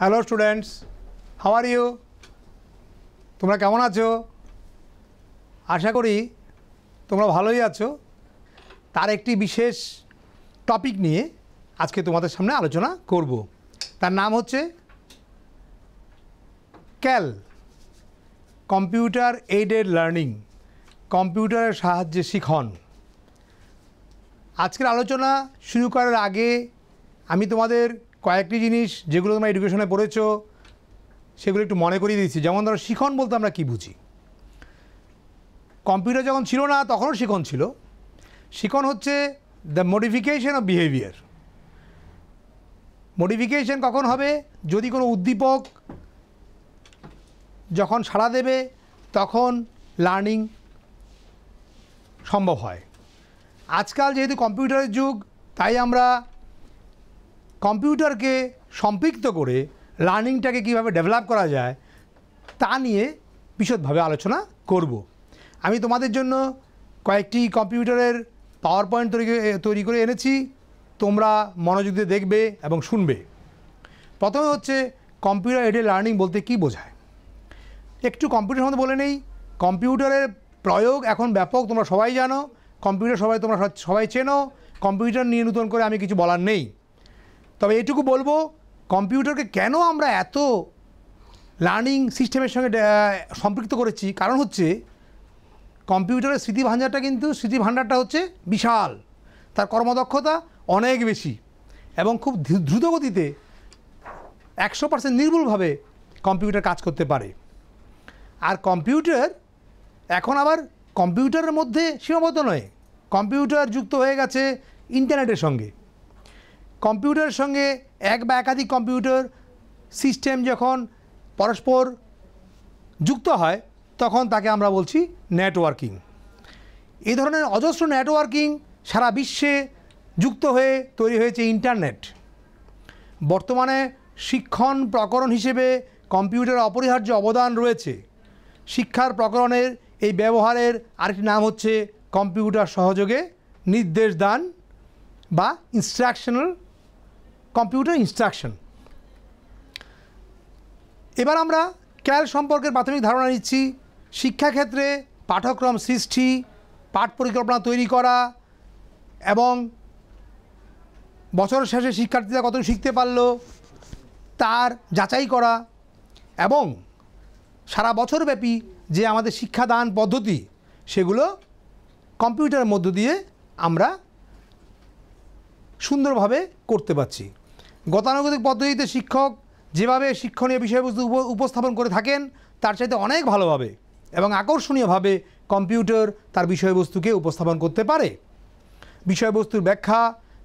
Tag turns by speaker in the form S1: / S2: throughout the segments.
S1: Hello students how are you তোমরা কেমন আছো আশা করি তোমরা ভালোই আছো তার একটি বিশেষ টপিক নিয়ে আজকে তোমাদের সামনে আলোচনা করব তার নাম হচ্ছে ক্যাল কম্পিউটার এইডেড লার্নিং কম্পিউটারের সাহায্যে শিখন আজকের আলোচনা শুরু করার আগে আমি তোমাদের কয়েকটি জিনিস যেগুলো তোমরা এডুকেশনে পড়েছো সেগুলো একটু মনে করিয়ে দিচ্ছি যেমন ধরো শিখন বলতে আমরা কি বুঝি কম্পিউটার যখন ছিল না তখনও শিখন ছিল শিখন হচ্ছে the modification of behaviour modification কখন হবে যদি কোনো উদ্দীপক যখন সাড়া দেবে তখন লার্নিং সম্ভব হয় আজকাল যেহেতু কম্পিউটারের যুগ তাই আমরা কম্পিউটারকে সম্পৃক্ত করে লার্নিংটাকে কিভাবে ডেভেলপ করা যায় তা নিয়ে বিশদভাবে আলোচনা করব আমি তোমাদের জন্য কয়েকটি কম্পিউটারের পাওয়ার পয়েন্ট তৈরি তৈরি করে এনেছি তোমরা মনোযোগ দিয়ে দেখবে এবং শুনবে প্রথমে হচ্ছে কম্পিউটার এডেড লার্নিং বলতে কি বোঝায় একটু কম্পিউটার সম্বন্ধে বলে নেই কম্পিউটারের প্রয়োগ এখন ব্যাপক তোমরা সবাই জানো কম্পিউটার সবাই তোমরা সবাই চেনো কম্পিউটার নিয়ে নতুন করে আমি কিছু বলার নেই তবে এটুকু বলবো কম্পিউটারকে কেন আমরা এত লার্নিং সিস্টেমের সঙ্গে সম্পৃক্ত করেছি কারণ হচ্ছে কম্পিউটারের স্মৃতি ভাণ্ডারটা কিন্তু স্মৃতি ভাণ্ডারটা হচ্ছে বিশাল তার কর্মদক্ষতা অনেক বেশি এবং খুব দ্রুত গতিতে একশো পার্সেন্ট নির্ভুলভাবে কম্পিউটার কাজ করতে পারে আর কম্পিউটার এখন আবার কম্পিউটারের মধ্যে সীমাবদ্ধ নয় কম্পিউটার যুক্ত হয়ে গেছে ইন্টারনেটের সঙ্গে কম্পিউটারের সঙ্গে এক বা একাধিক কম্পিউটার সিস্টেম যখন পরস্পর যুক্ত হয় তখন তাকে আমরা বলছি নেটওয়ার্কিং এ ধরনের অজস্র নেটওয়ার্কিং সারা বিশ্বে যুক্ত হয়ে তৈরি হয়েছে ইন্টারনেট বর্তমানে শিক্ষণ প্রকরণ হিসেবে কম্পিউটার অপরিহার্য অবদান রয়েছে শিক্ষার প্রকরণের এই ব্যবহারের আরেকটি নাম হচ্ছে কম্পিউটার সহযোগে নির্দেশ দান বা ইনস্ট্রাকশনাল কম্পিউটার ইনস্ট্রাকশন এবার আমরা ক্যাল সম্পর্কে প্রাথমিক ধারণা নিচ্ছি শিক্ষাক্ষেত্রে পাঠ্যক্রম সৃষ্টি পাঠ পরিকল্পনা তৈরি করা এবং বছর শেষে শিক্ষার্থীরা কত শিখতে পারল তার যাচাই করা এবং সারা বছরব্যাপী যে আমাদের শিক্ষাদান পদ্ধতি সেগুলো কম্পিউটারের মধ্য দিয়ে আমরা সুন্দরভাবে করতে পারছি গতানুগতিক পদ্ধতিতে শিক্ষক যেভাবে শিক্ষণীয় বিষয়বস্তু উপস্থাপন করে থাকেন তার চাইতে অনেক ভালোভাবে এবং আকর্ষণীয়ভাবে কম্পিউটার তার বিষয়বস্তুকে উপস্থাপন করতে পারে বিষয়বস্তুর ব্যাখ্যা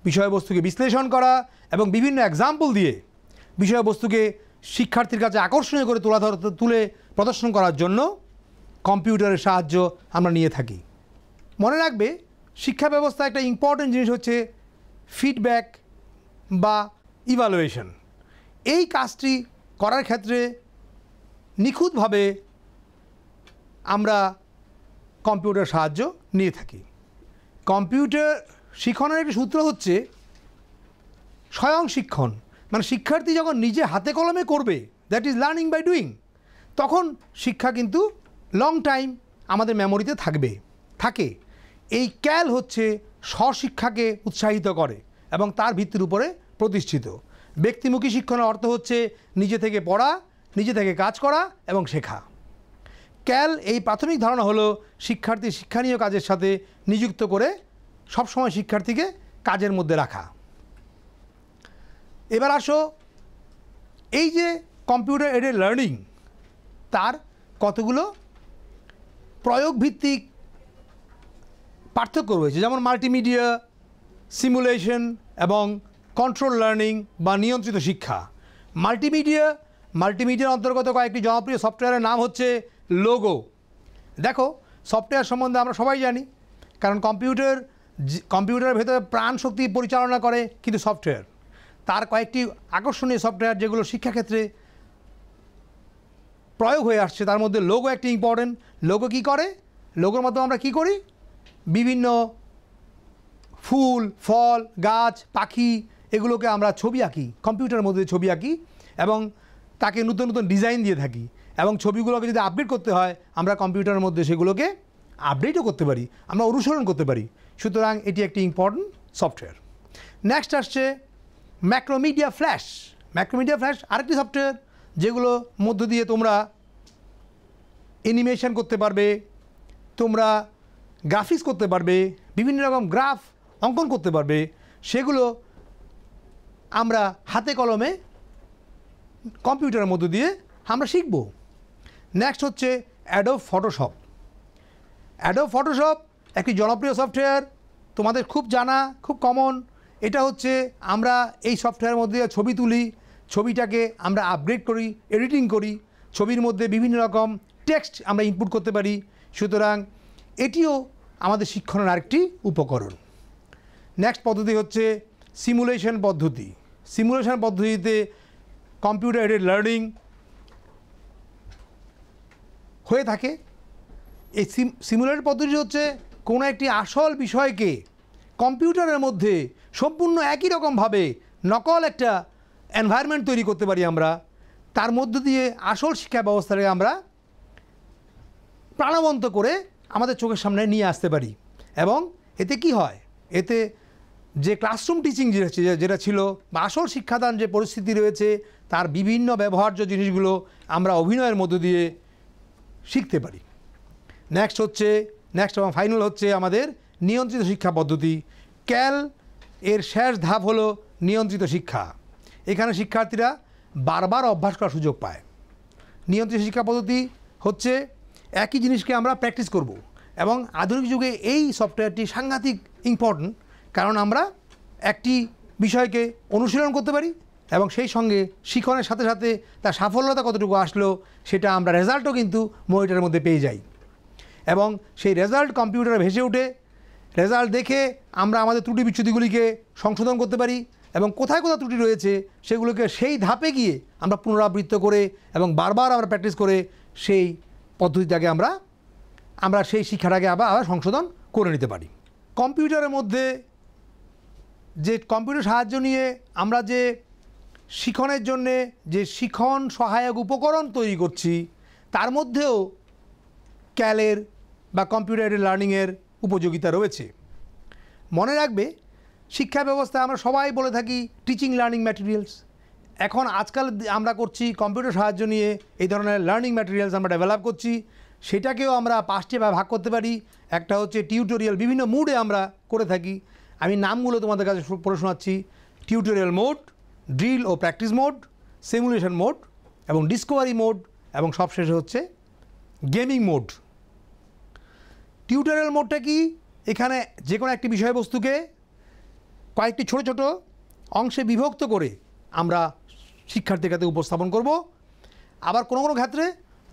S1: বিষয়বস্তুকে বিশ্লেষণ করা এবং বিভিন্ন এক্সাম্পল দিয়ে বিষয়বস্তুকে শিক্ষার্থীর কাছে আকর্ষণীয় করে তোলা তুলে প্রদর্শন করার জন্য কম্পিউটারের সাহায্য আমরা নিয়ে থাকি মনে রাখবে শিক্ষা ব্যবস্থা একটা ইম্পর্টেন্ট জিনিস হচ্ছে ফিডব্যাক বা ইভালুয়েশন এই কাজটি করার ক্ষেত্রে নিখুঁতভাবে আমরা কম্পিউটার সাহায্য নিয়ে থাকি কম্পিউটার শিখনের একটি সূত্র হচ্ছে স্বয়ং শিক্ষণ মানে শিক্ষার্থী যখন নিজে হাতে কলমে করবে that is learning by doing তখন শিক্ষা কিন্তু লং টাইম আমাদের মেমোরিতে থাকবে থাকে এই ক্যাল হচ্ছে স্বশিক্ষাকে উৎসাহিত করে এবং তার ভিত্তির উপরে প্রতিষ্ঠিত ব্যক্তিমুখী শিক্ষণের অর্থ হচ্ছে নিজে থেকে পড়া নিজে থেকে কাজ করা এবং শেখা ক্যাল এই প্রাথমিক ধারণা হলো শিক্ষার্থী শিক্ষানীয় কাজের সাথে নিযুক্ত করে সবসময় শিক্ষার্থীকে কাজের মধ্যে রাখা এবার আসো এই যে কম্পিউটার এডেড লার্নিং তার কতগুলো প্রয়োগভিত্তিক পার্থক্য রয়েছে যেমন মাল্টিমিডিয়া সিমুলেশন এবং কন্ট্রোল লার্নিং বা নিয়ন্ত্রিত শিক্ষা মাল্টিমিডিয়া মাল্টিমিডিয়ার অন্তর্গত কয়েকটি জনপ্রিয় সফটওয়্যারের নাম হচ্ছে লোগো দেখো সফটওয়্যার সম্বন্ধে আমরা সবাই জানি কারণ কম্পিউটার কম্পিউটারের ভেতরে প্রাণ শক্তি পরিচালনা করে কিন্তু সফটওয়্যার তার কয়েকটি আকর্ষণীয় সফটওয়্যার যেগুলো শিক্ষাক্ষেত্রে প্রয়োগ হয়ে আসছে তার মধ্যে লোগো একটি ইম্পর্টেন্ট লোগো কি করে লোগোর মাধ্যমে আমরা কি করি বিভিন্ন ফুল ফল গাছ পাখি এগুলোকে আমরা ছবি আঁকি কম্পিউটারের মধ্যে ছবি আঁকি এবং তাকে নতুন নতুন ডিজাইন দিয়ে থাকি এবং ছবিগুলোকে যদি আপডেট করতে হয় আমরা কম্পিউটারের মধ্যে সেগুলোকে আপডেটও করতে পারি আমরা অনুসরণ করতে পারি সুতরাং এটি একটি ইম্পর্ট্যান্ট সফটওয়্যার নেক্সট আসছে ম্যাক্রোমিডিয়া ফ্ল্যাশ ম্যাক্রোমিডিয়া ফ্ল্যাশ আরেকটি সফটওয়্যার যেগুলো মধ্য দিয়ে তোমরা অ্যানিমেশন করতে পারবে তোমরা গ্রাফিক্স করতে পারবে বিভিন্ন রকম গ্রাফ অঙ্কন করতে পারবে সেগুলো আমরা হাতে কলমে কম্পিউটারের মধ্য দিয়ে আমরা শিখব নেক্সট হচ্ছে অ্যাডোব ফটোশপ অ্যাডোব ফটোশপ একটি জনপ্রিয় সফটওয়্যার তোমাদের খুব জানা খুব কমন এটা হচ্ছে আমরা এই সফটওয়্যারের মধ্যে ছবি তুলি ছবিটাকে আমরা আপগ্রেড করি এডিটিং করি ছবির মধ্যে বিভিন্ন রকম টেক্সট আমরা ইনপুট করতে পারি সুতরাং এটিও আমাদের শিক্ষণের আরেকটি উপকরণ নেক্সট পদ্ধতি হচ্ছে সিমুলেশন পদ্ধতি সিমুলেশন পদ্ধতিতে কম্পিউটার এডেড লার্নিং হয়ে থাকে এই সিমুলেটেড পদ্ধতি হচ্ছে কোনো একটি আসল বিষয়কে কম্পিউটারের মধ্যে সম্পূর্ণ একই রকমভাবে নকল একটা এনভায়রনমেন্ট তৈরি করতে পারি আমরা তার মধ্য দিয়ে আসল শিক্ষা ব্যবস্থাকে আমরা প্রাণবন্ত করে আমাদের চোখের সামনে নিয়ে আসতে পারি এবং এতে কি হয় এতে যে ক্লাসরুম টিচিং যেটা ছিল বা আসল শিক্ষাদান যে পরিস্থিতি রয়েছে তার বিভিন্ন ব্যবহার্য জিনিসগুলো আমরা অভিনয়ের মধ্য দিয়ে শিখতে পারি নেক্সট হচ্ছে নেক্সট এবং ফাইনাল হচ্ছে আমাদের নিয়ন্ত্রিত শিক্ষা পদ্ধতি ক্যাল এর শেষ ধাপ হলো নিয়ন্ত্রিত শিক্ষা এখানে শিক্ষার্থীরা বারবার অভ্যাস করার সুযোগ পায় নিয়ন্ত্রিত শিক্ষা পদ্ধতি হচ্ছে একই জিনিসকে আমরা প্র্যাকটিস করব এবং আধুনিক যুগে এই সফটওয়্যারটি সাংঘাতিক ইম্পর্ট্যান্ট কারণ আমরা একটি বিষয়কে অনুশীলন করতে পারি এবং সেই সঙ্গে শিখনের সাথে সাথে তার সাফল্যতা কতটুকু আসলো সেটা আমরা রেজাল্টও কিন্তু মনিটারের মধ্যে পেয়ে যাই এবং সেই রেজাল্ট কম্পিউটারে ভেসে উঠে রেজাল্ট দেখে আমরা আমাদের ত্রুটি বিচ্যুতিগুলিকে সংশোধন করতে পারি এবং কোথায় কোথায় ত্রুটি রয়েছে সেগুলোকে সেই ধাপে গিয়ে আমরা পুনরাবৃত্ত করে এবং বারবার আমরা প্র্যাকটিস করে সেই পদ্ধতিটাকে আমরা আমরা সেই শিক্ষাটাকে আবার আবার সংশোধন করে নিতে পারি কম্পিউটারের মধ্যে যে কম্পিউটার সাহায্য নিয়ে আমরা যে শিখনের জন্যে যে শিখন সহায়ক উপকরণ তৈরি করছি তার মধ্যেও ক্যালের বা কম্পিউটার লার্নিংয়ের উপযোগিতা রয়েছে মনে রাখবে শিক্ষা ব্যবস্থা আমরা সবাই বলে থাকি টিচিং লার্নিং ম্যাটেরিয়ালস এখন আজকাল আমরা করছি কম্পিউটার সাহায্য নিয়ে এই ধরনের লার্নিং ম্যাটেরিয়ালস আমরা ডেভেলপ করছি সেটাকেও আমরা পাঁচটি ভাগ করতে পারি একটা হচ্ছে টিউটোরিয়াল বিভিন্ন মুডে আমরা করে থাকি আমি নামগুলো তোমাদের কাছে পড়ে শোনাচ্ছি টিউটোরিয়াল মোড ড্রিল ও প্র্যাকটিস মোড সিমুলেশন মোড এবং ডিসকভারি মোড এবং সবশেষে হচ্ছে গেমিং মোড টিউটোরিয়াল মোডটা কি এখানে যে কোনো একটি বিষয়বস্তুকে কয়েকটি ছোট ছোট অংশে বিভক্ত করে আমরা শিক্ষার্থীর কাছে উপস্থাপন করব আবার কোনো কোনো ক্ষেত্রে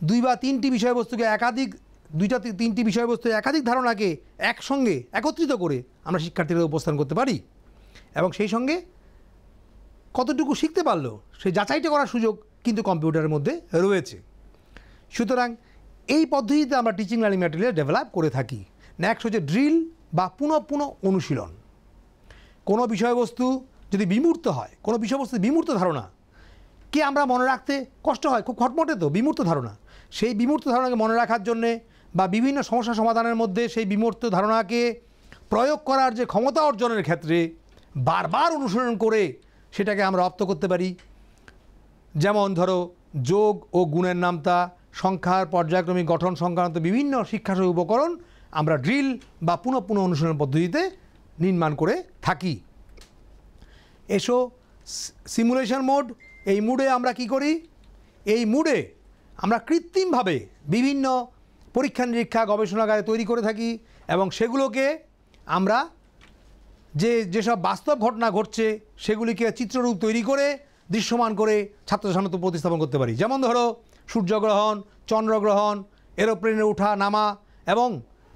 S1: দুই বা তিনটি বিষয়বস্তুকে একাধিক দুইটা তিনটি বিষয়বস্তু একাধিক ধারণাকে একসঙ্গে একত্রিত করে আমরা শিক্ষার্থীরা উপস্থান করতে পারি এবং সেই সঙ্গে কতটুকু শিখতে পারলো সে যাচাইটা করার সুযোগ কিন্তু কম্পিউটারের মধ্যে রয়েছে সুতরাং এই পদ্ধতিতে আমরা টিচিং লার্নিং ম্যাটেরিয়াল ডেভেলপ করে থাকি নেক্সট হচ্ছে ড্রিল বা পুনঃ পুনঃ অনুশীলন কোনো বিষয়বস্তু যদি বিমূর্ত হয় কোনো বিষয়বস্তু বিমূর্ত ধারণা কে আমরা মনে রাখতে কষ্ট হয় খুব খটমটে তো বিমূর্ত ধারণা সেই বিমূর্ত ধারণাকে মনে রাখার জন্যে বা বিভিন্ন সমস্যা সমাধানের মধ্যে সেই বিমূর্ত ধারণাকে প্রয়োগ করার যে ক্ষমতা অর্জনের ক্ষেত্রে বারবার অনুসরণ করে সেটাকে আমরা রপ্ত করতে পারি যেমন ধরো যোগ ও গুণের নামতা সংখ্যার পর্যায়ক্রমিক গঠন সংক্রান্ত বিভিন্ন শিক্ষাসহ উপকরণ আমরা ড্রিল বা পুনঃ পুনঃ অনুশীলন পদ্ধতিতে নির্মাণ করে থাকি এসো সিমুলেশন মোড এই মুডে আমরা কি করি এই মুডে আমরা কৃত্রিমভাবে বিভিন্ন পরীক্ষা নিরীক্ষা গবেষণাগারে তৈরি করে থাকি এবং সেগুলোকে আমরা যে যেসব বাস্তব ঘটনা ঘটছে সেগুলিকে চিত্ররূপ তৈরি করে দৃশ্যমান করে ছাত্র সামনে প্রতিস্থাপন করতে পারি যেমন ধরো সূর্যগ্রহণ চন্দ্রগ্রহণ এরোপ্লেনে ওঠা নামা এবং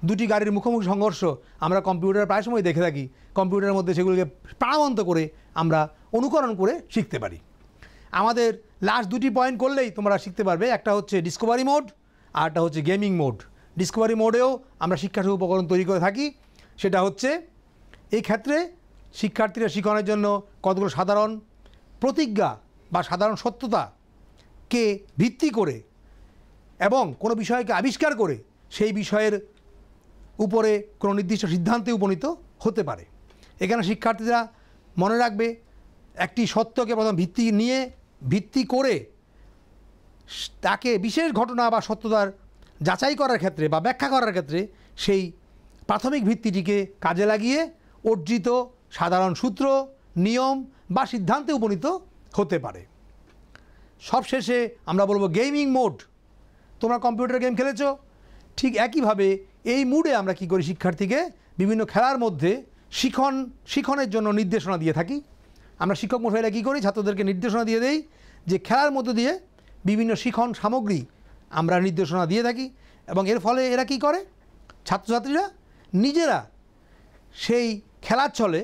S1: দুটি গাড়ির মুখোমুখি সংঘর্ষ আমরা কম্পিউটার প্রায় সময় দেখে থাকি কম্পিউটারের মধ্যে সেগুলিকে প্রাণবন্ত করে আমরা অনুকরণ করে শিখতে পারি আমাদের লাস্ট দুটি পয়েন্ট করলেই তোমরা শিখতে পারবে একটা হচ্ছে ডিসকোভারি মোড আরটা হচ্ছে গেমিং মোড ডিসকভারি মোডেও আমরা শিক্ষার্থী উপকরণ তৈরি করে থাকি সেটা হচ্ছে এই ক্ষেত্রে শিক্ষার্থীরা শিখনের জন্য কতগুলো সাধারণ প্রতিজ্ঞা বা সাধারণ সত্যতাকে ভিত্তি করে এবং কোনো বিষয়কে আবিষ্কার করে সেই বিষয়ের উপরে কোনো নির্দিষ্ট সিদ্ধান্তে উপনীত হতে পারে এখানে শিক্ষার্থীরা মনে রাখবে একটি সত্যকে প্রথম ভিত্তি নিয়ে ভিত্তি করে তাকে বিশেষ ঘটনা বা সত্যতার যাচাই করার ক্ষেত্রে বা ব্যাখ্যা করার ক্ষেত্রে সেই প্রাথমিক ভিত্তিটিকে কাজে লাগিয়ে অর্জিত সাধারণ সূত্র নিয়ম বা সিদ্ধান্তে উপনীত হতে পারে সবশেষে আমরা বলবো গেমিং মোড তোমরা কম্পিউটার গেম খেলেছ ঠিক একইভাবে এই মুডে আমরা কি করি শিক্ষার্থীকে বিভিন্ন খেলার মধ্যে শিখন শিখনের জন্য নির্দেশনা দিয়ে থাকি আমরা শিক্ষক মশাইরা কী করি ছাত্রদেরকে নির্দেশনা দিয়ে দেই যে খেলার মধ্য দিয়ে বিভিন্ন শিখন সামগ্রী আমরা নির্দেশনা দিয়ে থাকি এবং এর ফলে এরা কি করে ছাত্রছাত্রীরা নিজেরা সেই খেলার ছলে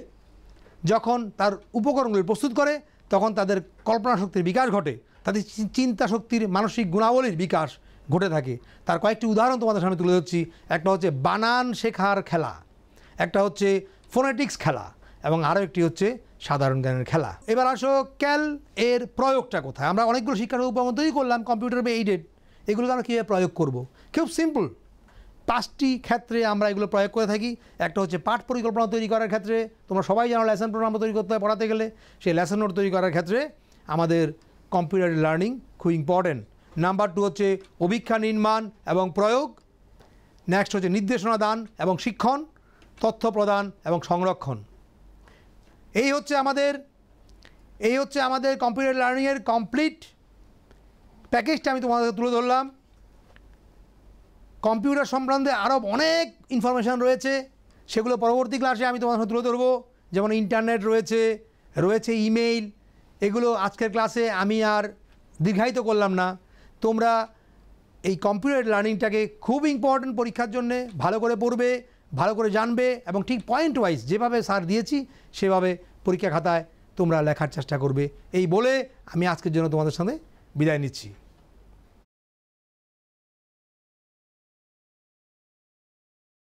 S1: যখন তার উপকরণগুলি প্রস্তুত করে তখন তাদের কল্পনা শক্তির বিকাশ ঘটে তাদের চিন্তা শক্তির মানসিক গুণাবলীর বিকাশ ঘটে থাকে তার কয়েকটি উদাহরণ তোমাদের সামনে তুলে ধরছি একটা হচ্ছে বানান শেখার খেলা একটা হচ্ছে ফোনেটিক্স খেলা এবং আরও একটি হচ্ছে সাধারণ জ্ঞানের খেলা এবার আসো ক্যাল এর প্রয়োগটা কোথায় আমরা অনেকগুলো শিক্ষার মধ্যেই করলাম কম্পিউটার বা এইডেড এগুলোকে আমরা কীভাবে প্রয়োগ করব। খুব সিম্পল পাঁচটি ক্ষেত্রে আমরা এগুলো প্রয়োগ করে থাকি একটা হচ্ছে পাঠ পরিকল্পনা তৈরি করার ক্ষেত্রে তোমরা সবাই জানো লেসন প্রোগ্রাম তৈরি করতে হয় পড়াতে গেলে সেই লেসন নোট তৈরি করার ক্ষেত্রে আমাদের কম্পিউটার লার্নিং খুব ইম্পর্টেন্ট নাম্বার টু হচ্ছে অভিক্ষা নির্মাণ এবং প্রয়োগ নেক্সট হচ্ছে নির্দেশনা দান এবং শিক্ষণ তথ্য প্রদান এবং সংরক্ষণ এই হচ্ছে আমাদের এই হচ্ছে আমাদের কম্পিউটার লার্নিংয়ের কমপ্লিট প্যাকেজটা আমি তোমাদের তুলে ধরলাম কম্পিউটার সম্বন্ধে আরও অনেক ইনফরমেশান রয়েছে সেগুলো পরবর্তী ক্লাসে আমি তোমাদের তুলে ধরবো যেমন ইন্টারনেট রয়েছে রয়েছে ইমেইল এগুলো আজকের ক্লাসে আমি আর দীর্ঘায়িত করলাম না তোমরা এই কম্পিউটার লার্নিংটাকে খুব ইম্পর্ট্যান্ট পরীক্ষার জন্যে ভালো করে পড়বে ভালো করে জানবে এবং ঠিক পয়েন্ট ওয়াইজ যেভাবে স্যার দিয়েছি সেভাবে পরীক্ষা খাতায় তোমরা লেখার চেষ্টা করবে এই বলে আমি আজকের জন্য তোমাদের সঙ্গে বিদায় নিচ্ছি